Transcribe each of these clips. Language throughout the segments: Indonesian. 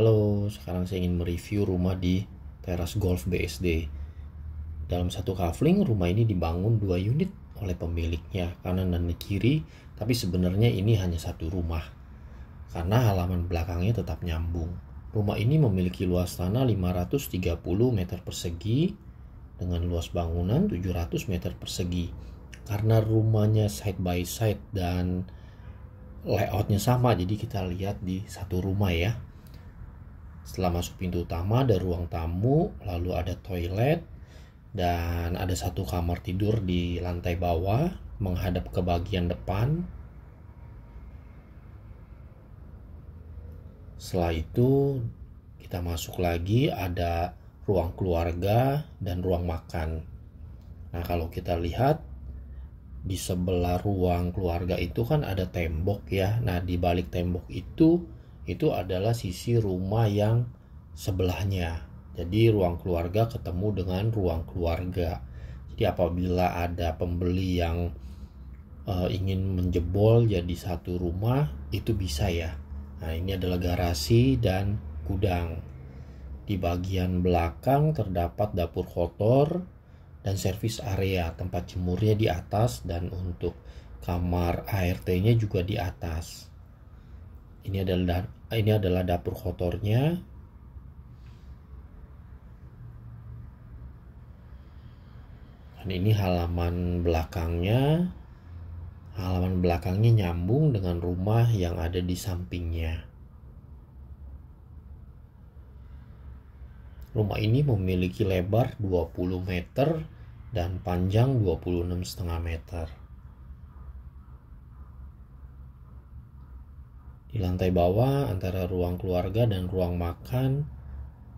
Halo, sekarang saya ingin mereview rumah di teras golf BSD. Dalam satu kavling rumah ini dibangun dua unit oleh pemiliknya, kanan dan kiri, tapi sebenarnya ini hanya satu rumah. Karena halaman belakangnya tetap nyambung. Rumah ini memiliki luas tanah 530 meter persegi dengan luas bangunan 700 meter persegi. Karena rumahnya side by side dan layoutnya sama, jadi kita lihat di satu rumah ya. Setelah masuk pintu utama ada ruang tamu, lalu ada toilet, dan ada satu kamar tidur di lantai bawah menghadap ke bagian depan. Setelah itu kita masuk lagi ada ruang keluarga dan ruang makan. Nah, kalau kita lihat di sebelah ruang keluarga itu kan ada tembok ya. Nah, di balik tembok itu itu adalah sisi rumah yang sebelahnya. Jadi ruang keluarga ketemu dengan ruang keluarga. Jadi apabila ada pembeli yang e, ingin menjebol jadi satu rumah itu bisa ya. Nah, ini adalah garasi dan gudang. Di bagian belakang terdapat dapur kotor dan servis area tempat jemurnya di atas dan untuk kamar ART-nya juga di atas. Ini adalah ini adalah dapur kotornya dan ini halaman belakangnya halaman belakangnya nyambung dengan rumah yang ada di sampingnya rumah ini memiliki lebar 20 meter dan panjang 26,5 meter Di lantai bawah antara ruang keluarga dan ruang makan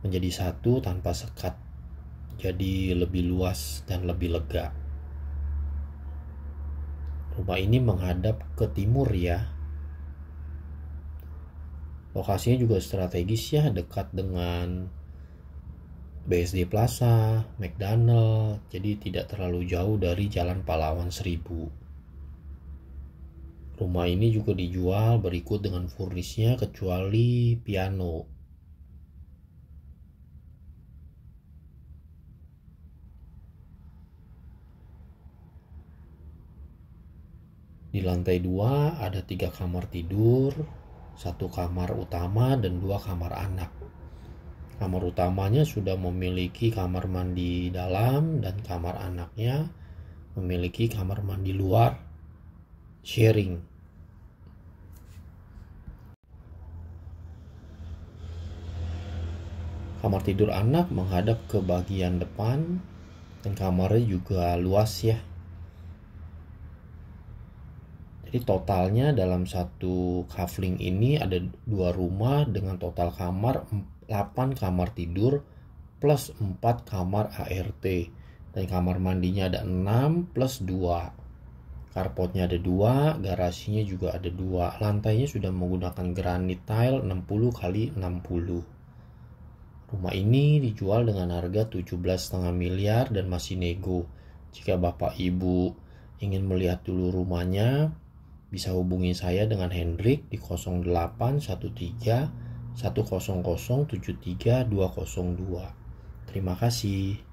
menjadi satu tanpa sekat, jadi lebih luas dan lebih lega. Rumah ini menghadap ke timur ya. Lokasinya juga strategis ya, dekat dengan BSD Plaza, McDonald, jadi tidak terlalu jauh dari Jalan Pahlawan 1000. Rumah ini juga dijual berikut dengan furnisnya kecuali piano. Di lantai dua ada tiga kamar tidur, satu kamar utama dan dua kamar anak. Kamar utamanya sudah memiliki kamar mandi dalam dan kamar anaknya memiliki kamar mandi luar sharing. Kamar tidur anak menghadap ke bagian depan dan kamarnya juga luas ya. Jadi totalnya dalam satu kavling ini ada dua rumah dengan total kamar 8 kamar tidur plus 4 kamar ART. Dan kamar mandinya ada 6 plus 2. Carportnya ada dua, garasinya juga ada dua. Lantainya sudah menggunakan granit tile 60 kali 60. Rumah ini dijual dengan harga 17,5 miliar dan masih nego. Jika Bapak Ibu ingin melihat dulu rumahnya, bisa hubungi saya dengan Hendrik di 0813 100 Terima kasih.